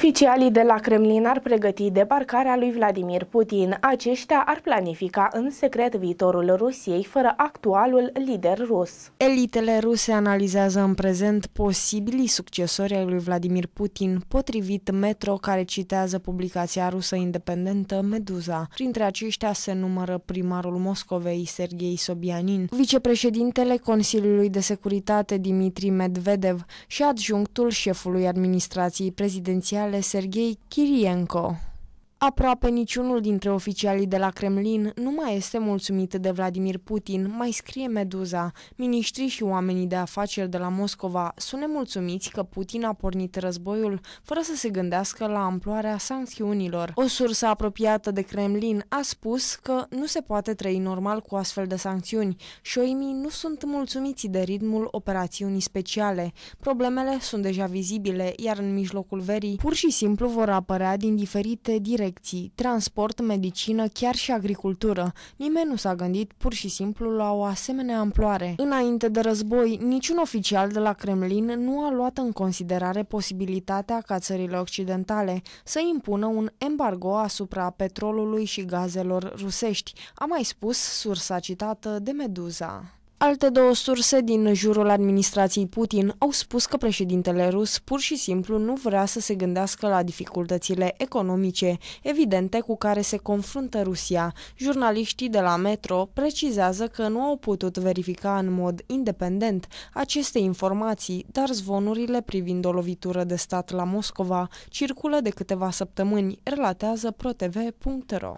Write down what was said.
Oficialii de la Kremlin ar pregăti debarcarea lui Vladimir Putin. Aceștia ar planifica în secret viitorul Rusiei fără actualul lider rus. Elitele ruse analizează în prezent posibilii succesori ai lui Vladimir Putin, potrivit Metro, care citează publicația rusă independentă Meduza. Printre aceștia se numără primarul Moscovei, Sergei Sobianin, vicepreședintele Consiliului de Securitate, Dimitri Medvedev și adjunctul șefului administrației prezidențiale ale Sergei Kirienko. Aproape niciunul dintre oficialii de la Kremlin nu mai este mulțumit de Vladimir Putin, mai scrie Meduza. Ministrii și oamenii de afaceri de la Moscova sunt nemulțumiți că Putin a pornit războiul fără să se gândească la amploarea sancțiunilor. O sursă apropiată de Kremlin a spus că nu se poate trăi normal cu astfel de sancțiuni. Șoimii nu sunt mulțumiți de ritmul operațiunii speciale. Problemele sunt deja vizibile, iar în mijlocul verii pur și simplu vor apărea din diferite direcții direcții, transport, medicină, chiar și agricultură. Nimeni nu s-a gândit pur și simplu la o asemenea amploare. Înainte de război, niciun oficial de la Kremlin nu a luat în considerare posibilitatea ca țările occidentale să impună un embargo asupra petrolului și gazelor rusești, a mai spus sursa citată de Meduza. Alte două surse din jurul administrației Putin au spus că președintele rus pur și simplu nu vrea să se gândească la dificultățile economice evidente cu care se confruntă Rusia. Jurnaliștii de la Metro precizează că nu au putut verifica în mod independent aceste informații, dar zvonurile privind o lovitură de stat la Moscova circulă de câteva săptămâni, relatează protv.ro.